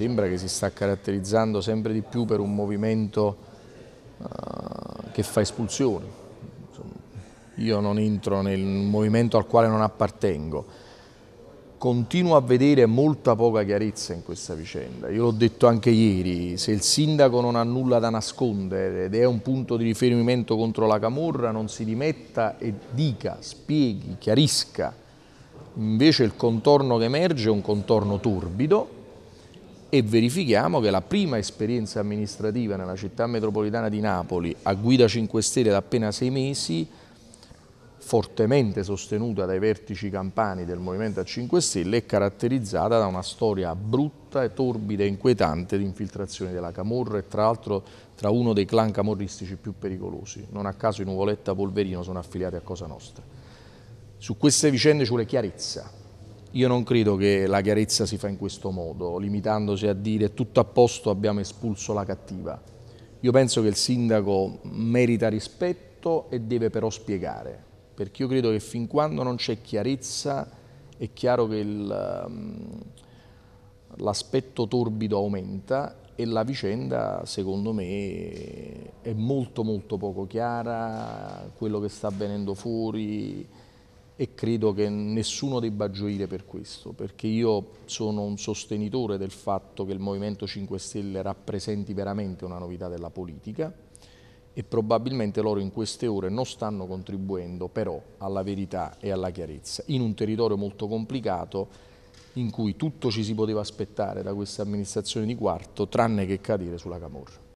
sembra che si sta caratterizzando sempre di più per un movimento uh, che fa espulsioni. Insomma, io non entro nel movimento al quale non appartengo. Continuo a vedere molta poca chiarezza in questa vicenda. Io l'ho detto anche ieri, se il sindaco non ha nulla da nascondere ed è un punto di riferimento contro la Camorra, non si dimetta e dica, spieghi, chiarisca. Invece il contorno che emerge è un contorno torbido, e verifichiamo che la prima esperienza amministrativa nella città metropolitana di Napoli a guida 5 Stelle da appena sei mesi fortemente sostenuta dai vertici campani del Movimento a 5 Stelle è caratterizzata da una storia brutta torbida e inquietante di infiltrazione della Camorra e tra l'altro tra uno dei clan camorristici più pericolosi. Non a caso i Nuvoletta Polverino sono affiliati a Cosa Nostra. Su queste vicende ci vuole chiarezza, io non credo che la chiarezza si fa in questo modo, limitandosi a dire tutto a posto abbiamo espulso la cattiva. Io penso che il sindaco merita rispetto e deve però spiegare, perché io credo che fin quando non c'è chiarezza è chiaro che ehm, l'aspetto torbido aumenta e la vicenda secondo me è molto molto poco chiara, quello che sta avvenendo fuori e credo che nessuno debba gioire per questo, perché io sono un sostenitore del fatto che il Movimento 5 Stelle rappresenti veramente una novità della politica e probabilmente loro in queste ore non stanno contribuendo però alla verità e alla chiarezza in un territorio molto complicato in cui tutto ci si poteva aspettare da questa amministrazione di quarto tranne che cadere sulla Camorra.